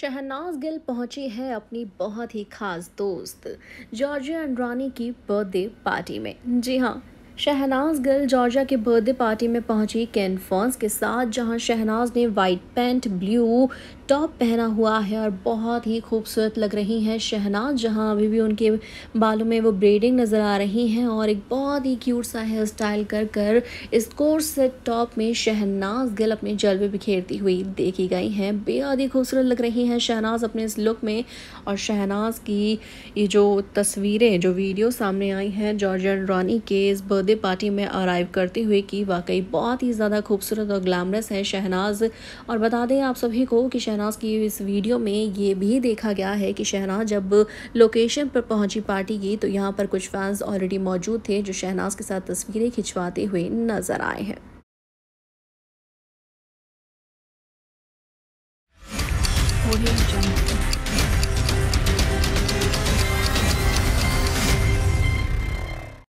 शहनाज गिल पहुंची है अपनी बहुत ही खास दोस्त जॉर्जिया अंड्रानी की बर्थडे पार्टी में जी हाँ शहनाज गर्ल जॉर्जिया के बर्थडे पार्टी में पहुंची केन फॉन्स के साथ जहां शहनाज ने वाइट पैंट ब्लू टॉप पहना हुआ है और बहुत ही खूबसूरत लग रही हैं शहनाज जहां अभी भी उनके बालों में वो ब्रेडिंग नज़र आ रही हैं और एक बहुत ही क्यूट सा हेयर स्टाइल कर कर इस से टॉप में शहनाज गिल अपने जलवे बिखेरती हुई देखी गई हैं बेहद ही खूबसूरत लग रही हैं शहनाज अपने इस लुक में और शहनाज की ये जो तस्वीरें जो वीडियो सामने आई हैं जॉर्जन रानी के इस बर्थ बर्थडे पार्टी में अराइव करते हुए कि वाकई बहुत ही ज़्यादा खूबसूरत और ग्लैमरस है शहनाज और बता दें आप सभी को कि शहनाज की इस वीडियो में ये भी देखा गया है कि शहनाज जब लोकेशन पर पहुंची पार्टी की तो यहाँ पर कुछ फैंस ऑलरेडी मौजूद थे जो शहनाज के साथ तस्वीरें खिंचवाते हुए नज़र आए हैं audio jungle.